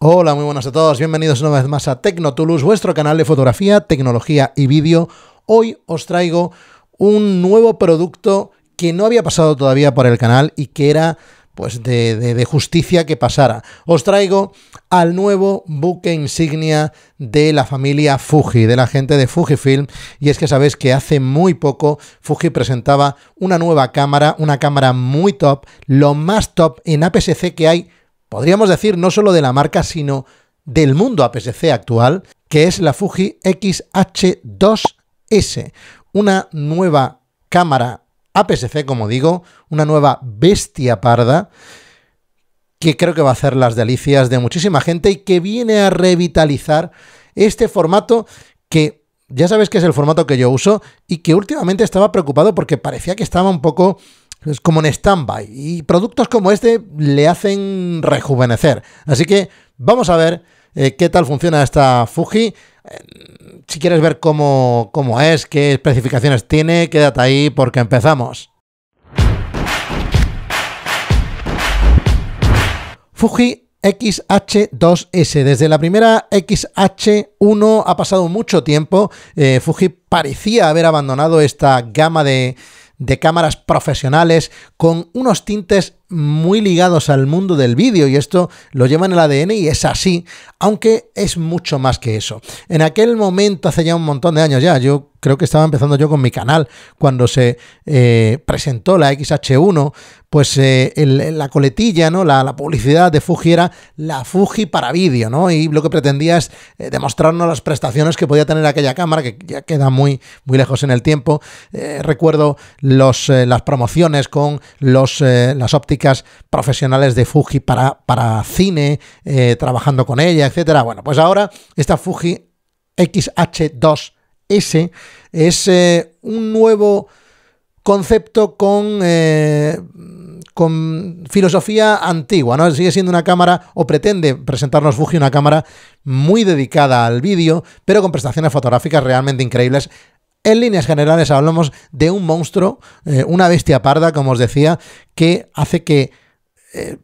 Hola, muy buenas a todos. Bienvenidos una vez más a Tecnotulus, vuestro canal de fotografía, tecnología y vídeo. Hoy os traigo un nuevo producto que no había pasado todavía por el canal y que era pues de, de justicia que pasara. Os traigo al nuevo buque insignia de la familia Fuji, de la gente de Fujifilm. Y es que sabéis que hace muy poco Fuji presentaba una nueva cámara, una cámara muy top, lo más top en APS-C que hay podríamos decir no solo de la marca, sino del mundo APS-C actual, que es la Fuji XH2S, una nueva cámara APS-C, como digo, una nueva bestia parda que creo que va a hacer las delicias de muchísima gente y que viene a revitalizar este formato que ya sabes que es el formato que yo uso y que últimamente estaba preocupado porque parecía que estaba un poco es como en stand-by. Y productos como este le hacen rejuvenecer. Así que vamos a ver eh, qué tal funciona esta Fuji. Eh, si quieres ver cómo, es, qué especificaciones tiene, quédate ahí porque empezamos. Fuji XH2S. Desde la primera XH1 ha pasado mucho tiempo. Eh, Fuji parecía haber abandonado esta gama de de cámaras profesionales con unos tintes muy ligados al mundo del vídeo y esto lo lleva en el ADN y es así, aunque es mucho más que eso. En aquel momento, hace ya un montón de años ya, yo creo que estaba empezando yo con mi canal cuando se eh, presentó la XH1, pues eh, la coletilla, ¿no? La, publicidad de Fuji era la Fuji para vídeo, ¿no? Y lo que pretendía es eh, demostrarnos las prestaciones que podía tener aquella cámara, que ya queda muy, muy lejos en el tiempo. recuerdo los, las promociones con los, las ópticas profesionales de Fuji para, para cine, eh, trabajando con ella, etcétera. Bueno, pues ahora esta Fuji XH2S es eh, un nuevo concepto con, eh, con filosofía antigua, ¿no? Sigue siendo una cámara, o pretende presentarnos Fuji una cámara muy dedicada al vídeo, pero con prestaciones fotográficas realmente increíbles en líneas generales hablamos de un monstruo, eh, una bestia parda, como os decía, que hace que... Eh,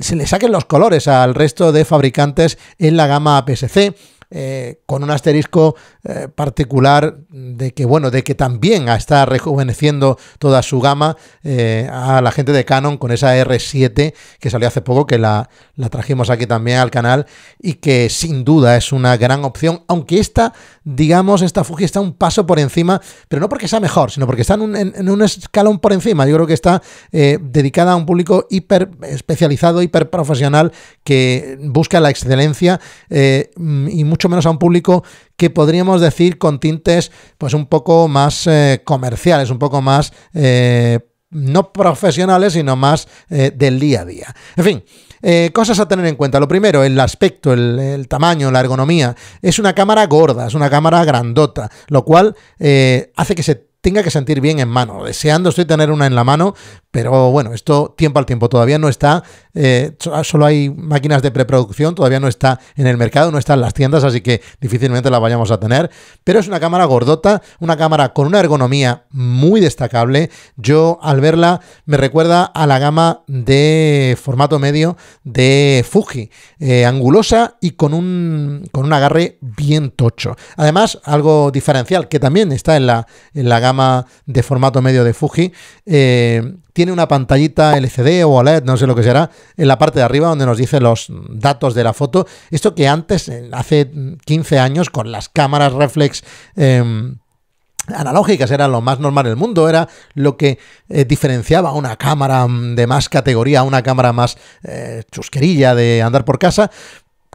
se le saquen los colores al resto de fabricantes en la gama APS-C, eh, con un asterisco eh, particular de que, bueno, de que también está rejuveneciendo toda su gama eh, a la gente de Canon con esa R7 que salió hace poco, que la, la trajimos aquí también al canal y que sin duda es una gran opción, aunque esta, digamos, esta Fuji está un paso por encima, pero no porque sea mejor, sino porque está en un, en un escalón por encima. Yo creo que está dedicada a un público hiper especializado, hiper profesional que busca la excelencia y mucho mucho menos a un público que podríamos decir con tintes pues un poco más eh, comerciales, un poco más... Eh, no profesionales, sino más eh, del día a día. En fin, cosas a tener en cuenta. Lo primero, el aspecto, el, tamaño, la ergonomía. Es una cámara gorda, es una cámara grandota, lo cual hace que se tenga que sentir bien en mano. Deseando estoy tener una en la mano, pero bueno, esto tiempo al tiempo todavía no está. Eh, solo hay máquinas de preproducción, todavía no está en el mercado, no está en las tiendas, así que difícilmente la vayamos a tener. Pero es una cámara gordota, una cámara con una ergonomía muy destacable. Yo al verla me recuerda a la gama de formato medio de Fuji, eh, angulosa y con un, con un agarre bien tocho. Además, algo diferencial que también está en la, en la gama de formato medio de Fuji, eh, tiene una pantallita LCD o OLED, no sé lo que será, en la parte de arriba donde nos dice los datos de la foto. Esto que antes, hace 15 mm, años, con las cámaras reflex... Em, analógicas era lo más normal del mundo, era lo que eh, diferenciaba una cámara mm, de más categoría una cámara más eh, chusquerilla de andar por casa,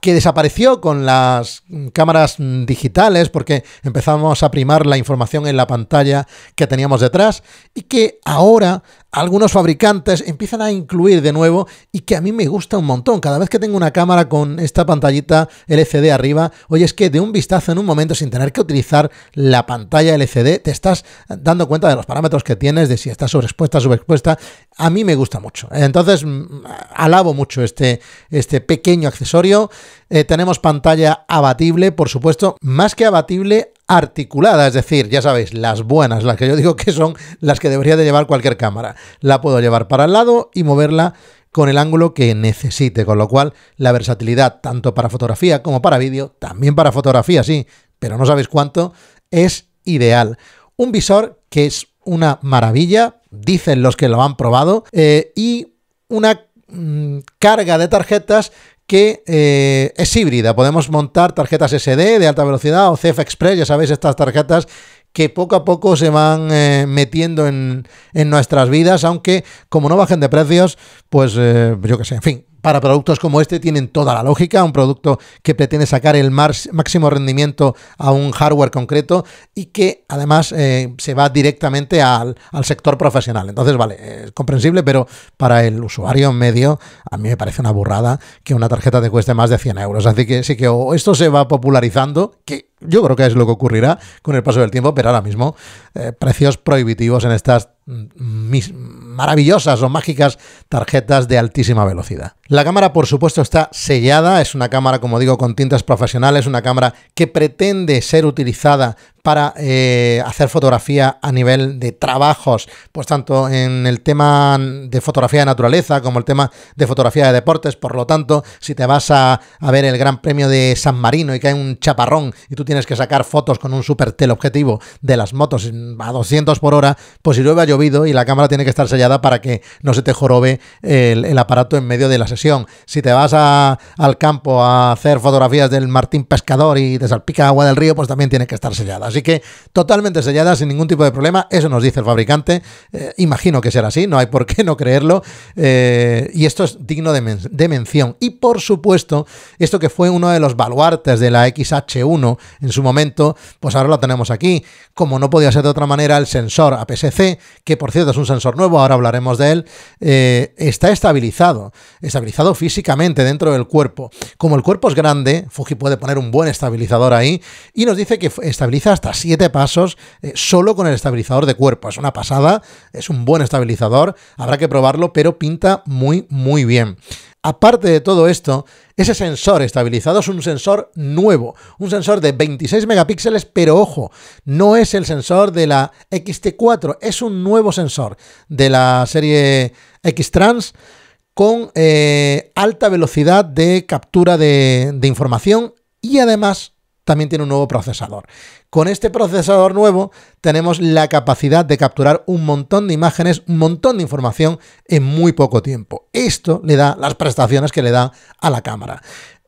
que desapareció con las cámaras mm, digitales porque empezamos a primar la información en la pantalla que teníamos detrás y que ahora algunos fabricantes empiezan a incluir de nuevo y que a mí me gusta un montón. Cada vez que tengo una cámara con esta pantallita LCD arriba, oye, es que de un vistazo en un momento sin tener que utilizar la pantalla LCD, te estás dando cuenta de los parámetros que tienes, de si está sobreexpuesta, sobreexpuesta. A mí me gusta mucho. Entonces, mm, alabo mucho este, este pequeño accesorio. Eh, tenemos pantalla abatible, por supuesto, más que abatible, articulada, es decir, ya sabéis, las buenas, las que yo digo que son las que debería de llevar cualquier cámara. La puedo llevar para el lado y moverla con el ángulo que necesite, con lo cual la versatilidad tanto para fotografía como para vídeo, también para fotografía, sí, pero no sabéis cuánto, es ideal. Un visor que es una maravilla, dicen los que lo han probado, eh, y una mm, carga de tarjetas que eh, es híbrida. Podemos montar tarjetas SD de alta velocidad o CF Express, ya sabéis, estas tarjetas que poco a poco se van eh, metiendo en, en, nuestras vidas, aunque como no bajen de precios, pues eh, yo qué sé, en fin, para productos como este tienen toda la lógica, un producto que pretende sacar el máximo rendimiento a un hardware concreto y que además eh, se va directamente al, sector profesional. Entonces, vale, es comprensible, pero para el usuario medio a mí me parece una burrada que una tarjeta te cueste más de 100 euros. Así que sí que esto se va popularizando, que yo creo que es lo que ocurrirá con el paso del tiempo, pero ahora mismo eh, precios prohibitivos en estas mm, mis, maravillosas o mágicas tarjetas de altísima velocidad. La cámara, por supuesto, está sellada, es una cámara, como digo, con tintas profesionales, una cámara que pretende ser utilizada para eh, hacer fotografía a nivel de trabajos, pues tanto en el tema de fotografía de naturaleza como el tema de fotografía de deportes. Por lo tanto, si te vas a, ver el Gran Premio de San Marino y cae un chaparrón y tú tienes que sacar fotos con un super teleobjetivo de las motos a 200 por hora, pues si luego ha llovido y la cámara tiene que estar sellada para que no se te jorobe el, aparato en medio de la sesión. Si te vas al campo a hacer fotografías del Martín Pescador y te salpica agua del río, pues también tiene que estar sellada. Así que totalmente sellada, sin ningún tipo de problema. Eso nos dice el fabricante. Eh, imagino que será así, no hay por qué no creerlo. Eh, y esto es digno de, mención. Y por supuesto, esto que fue uno de los baluartes de la XH1 en su momento, pues ahora lo tenemos aquí. Como no podía ser de otra manera, el sensor APS-C, que por cierto es un sensor nuevo, ahora hablaremos de él, eh, está estabilizado, estabilizado físicamente dentro del cuerpo. Como el cuerpo es grande, Fuji puede poner un buen estabilizador ahí y nos dice que estabiliza hasta hasta 7 pasos eh, solo con el estabilizador de cuerpo. Es una pasada, es un buen estabilizador, habrá que probarlo, pero pinta muy, muy bien. Aparte de todo esto, ese sensor estabilizado es un sensor nuevo, un sensor de 26 megapíxeles, pero ojo, no es el sensor de la XT4, es un nuevo sensor de la serie X-Trans con eh, alta velocidad de captura de información y además también tiene un nuevo procesador. Con este procesador nuevo tenemos la capacidad de capturar un montón de imágenes, un montón de información en muy poco tiempo. Esto le da las prestaciones que le da a la cámara.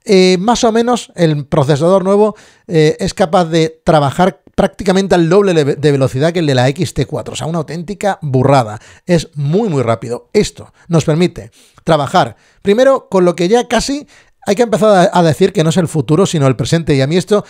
Eh, más o menos el procesador nuevo eh, es capaz de trabajar prácticamente al doble de velocidad que el de la XT4, o sea, una auténtica burrada. Es muy, muy rápido. Esto nos permite trabajar primero con lo que ya casi hay que empezar a decir que no es el futuro, sino el presente. Y a mí esto,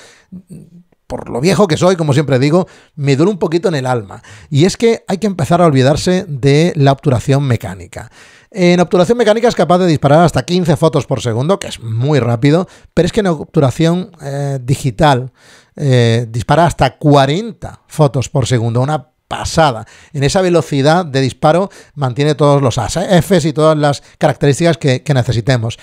por lo viejo que soy, como siempre digo, me duele un poquito en el alma. Y es que hay que empezar a olvidarse de la obturación mecánica. En obturación mecánica es capaz de disparar hasta 15 fotos por segundo, que es muy rápido, pero es que en obturación eh, digital eh, dispara hasta 40 fotos por segundo, una pasada. En esa velocidad de disparo mantiene todos los AFs eh, y todas las características que necesitemos.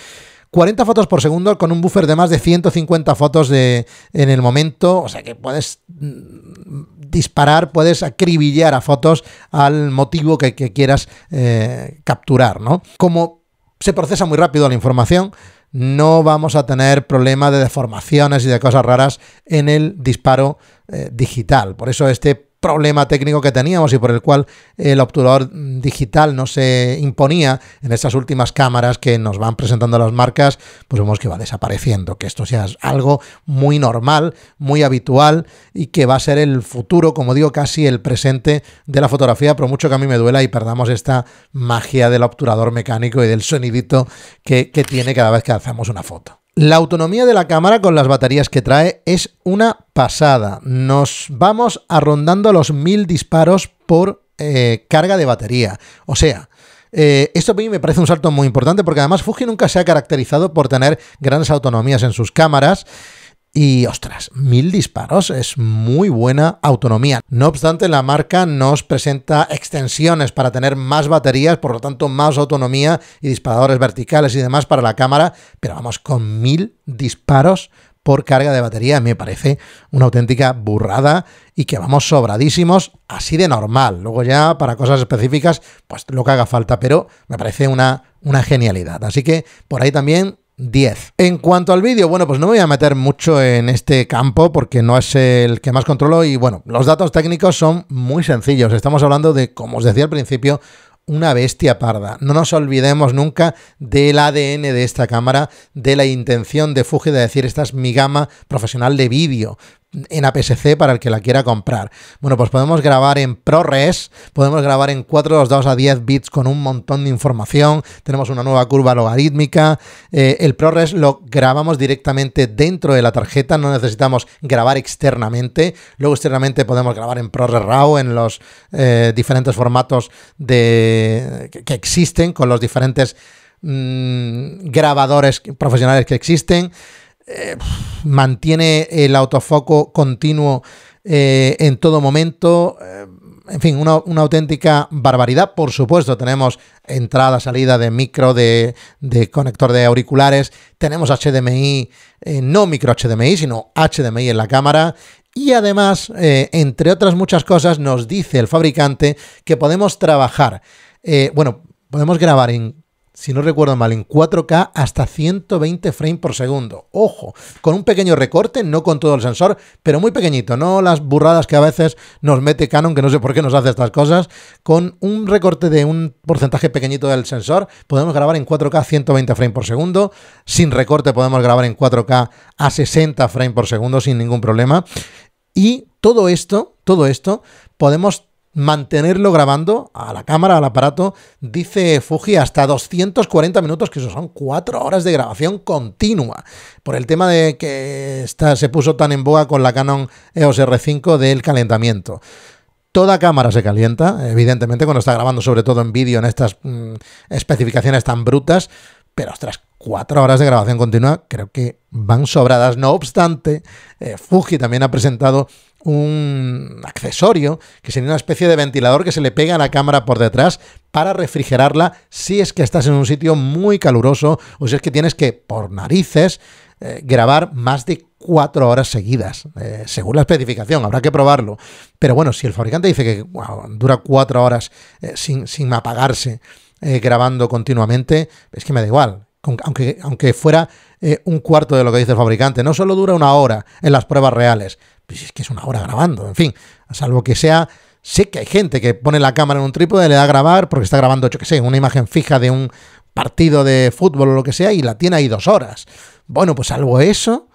40 fotos por segundo con un buffer de más de 150 fotos de, en el momento, o sea que puedes mm, disparar, puedes acribillar a fotos al motivo que, quieras eh, capturar, ¿no? Como se procesa muy rápido la información, no vamos a tener problema de deformaciones y de cosas raras en el disparo eh, digital. Por eso este problema técnico que teníamos y por el cual el obturador digital no se imponía en estas últimas cámaras que nos van presentando las marcas, pues vemos que va desapareciendo, que esto sea algo muy normal, muy habitual y que va a ser el futuro, como digo, casi el presente de la fotografía, por mucho que a mí me duela y perdamos esta magia del obturador mecánico y del sonidito que, que tiene cada vez que hacemos una foto. La autonomía de la cámara con las baterías que trae es una pasada. Nos vamos arrondando los mil disparos por eh, carga de batería. O sea, eh, esto a mí me parece un salto muy importante porque además Fuji nunca se ha caracterizado por tener grandes autonomías en sus cámaras. Y ostras, mil disparos es muy buena autonomía. No obstante, la marca nos presenta extensiones para tener más baterías, por lo tanto más autonomía y disparadores verticales y demás para la cámara, pero vamos, con mil disparos por carga de batería me parece una auténtica burrada y que vamos sobradísimos así de normal. Luego ya para cosas específicas, pues lo que haga falta, pero me parece una, una genialidad. Así que por ahí también 10. En cuanto al vídeo, bueno, pues no voy a meter mucho en este campo porque no es el que más controlo y bueno, los datos técnicos son muy sencillos. Estamos hablando de, como os decía al principio, una bestia parda. No nos olvidemos nunca del ADN de esta cámara, de la intención de Fuji de decir esta es mi gama profesional de vídeo en APS-C para el que la quiera comprar. Bueno, pues podemos grabar en ProRes, podemos grabar en 4x2 a 10 bits con un montón de información, tenemos una nueva curva logarítmica, eh, el ProRes lo grabamos directamente dentro de la tarjeta, no necesitamos grabar externamente, luego externamente podemos grabar en ProRes RAW, en los eh, diferentes formatos de, que existen, con los diferentes mm, grabadores profesionales que existen mantiene el autofoco continuo eh, en todo momento. Eh, en fin, una, auténtica barbaridad. Por supuesto, tenemos entrada, salida de micro, de conector de auriculares. Tenemos HDMI, eh, no micro HDMI, sino HDMI en la cámara. Y además, entre otras muchas cosas, nos dice el fabricante que podemos trabajar. bueno, podemos grabar en si no recuerdo mal, en 4K hasta 120 frames por segundo. Ojo, con un pequeño recorte, no con todo el sensor, pero muy pequeñito, no las burradas que a veces nos mete Canon, que no sé por qué nos hace estas cosas. Con un recorte de un porcentaje pequeñito del sensor, podemos grabar en 4K 120 frames por segundo. Sin recorte podemos grabar en 4K a 60 frames por segundo sin ningún problema. Y todo esto, todo esto, podemos mantenerlo grabando a la cámara, al aparato, dice Fuji, hasta 240 minutos, que eso son 4 horas de grabación continua, por el tema de que está, se puso tan en boga con la Canon EOS R5 del calentamiento. Toda cámara se calienta, evidentemente, cuando está grabando, sobre todo en vídeo, en estas mm, especificaciones tan brutas, pero ostras, cuatro horas de grabación continua creo que van sobradas. No obstante, eh, Fuji también ha presentado un accesorio que sería una especie de ventilador que se le pega a la cámara por detrás para refrigerarla si es que estás en un sitio muy caluroso o si es que tienes que, por narices, eh, grabar más de cuatro horas seguidas, eh, según la especificación, habrá que probarlo. Pero bueno, si el fabricante dice que dura cuatro horas eh, sin, sin, apagarse grabando continuamente, es que me da igual. Aunque, aunque fuera un cuarto de lo que dice el fabricante, no solo dura una hora en las pruebas reales, pues es que es una hora grabando, en fin, a salvo que sea... Sé que hay gente que pone la cámara en un trípode, le da a grabar porque está grabando, yo qué sé, una imagen fija de un partido de fútbol o lo que sea y la tiene ahí dos horas. Bueno, pues salvo eso,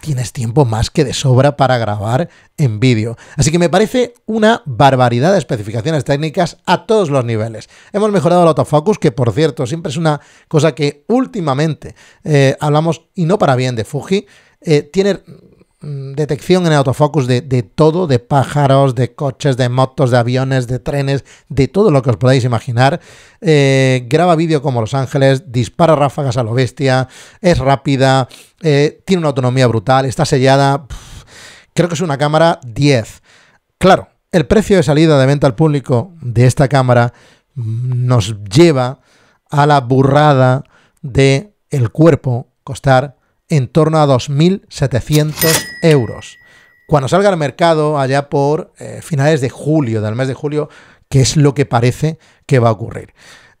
tienes tiempo más que de sobra para grabar en vídeo. Así que me parece una barbaridad de especificaciones técnicas a todos los niveles. Hemos mejorado el autofocus, que por cierto, siempre es una cosa que últimamente eh, hablamos, y no para bien, de Fuji. Eh, tiene Mm, detección en autofocus de, todo, de pájaros, de coches, de motos, de aviones, de trenes, de todo lo que os podáis imaginar. Eh, graba vídeo como Los Ángeles, dispara ráfagas a lo bestia, es rápida, eh, tiene una autonomía brutal, está sellada. creo que es una cámara 10. Claro, el precio de salida de venta al público de esta cámara mm, nos lleva a la burrada de el cuerpo costar en torno a 2.700 euros. Cuando salga al mercado, allá por eh, finales de julio, del mes de julio, que es lo que parece que va a ocurrir.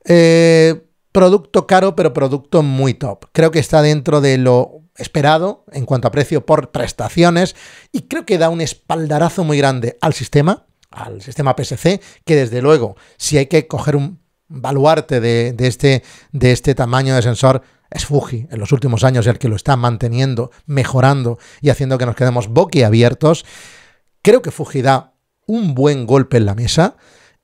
Eh, producto caro, pero producto muy top. Creo que está dentro de lo esperado en cuanto a precio por prestaciones y creo que da un espaldarazo muy grande al sistema, al sistema PSC, que desde luego, si hay que coger un baluarte de, este, de este tamaño de sensor, es Fuji en los últimos años el que lo está manteniendo, mejorando y haciendo que nos quedemos boquiabiertos. Creo que Fuji da un buen golpe en la mesa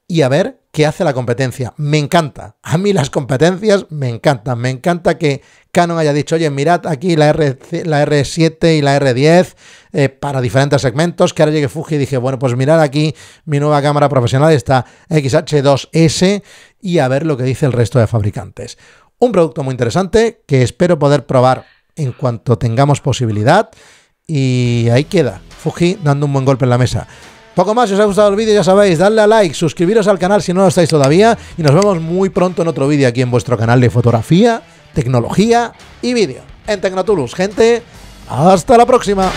y a ver qué hace la competencia. Me encanta. A mí las competencias me encantan. Me encanta que Canon haya dicho, oye, mirad aquí la, R, la R7 y la R10 eh, para diferentes segmentos. Que ahora llegue Fuji y dije, bueno, pues mirad aquí mi nueva cámara profesional, esta XH2S, y a ver lo que dice el resto de fabricantes. Un producto muy interesante que espero poder probar en cuanto tengamos posibilidad. Y ahí queda, Fuji dando un buen golpe en la mesa. Poco más, si os ha gustado el vídeo ya sabéis, dadle a like, suscribiros al canal si no lo estáis todavía y nos vemos muy pronto en otro vídeo aquí en vuestro canal de fotografía, tecnología y vídeo. En Tecnotulus, gente, hasta la próxima.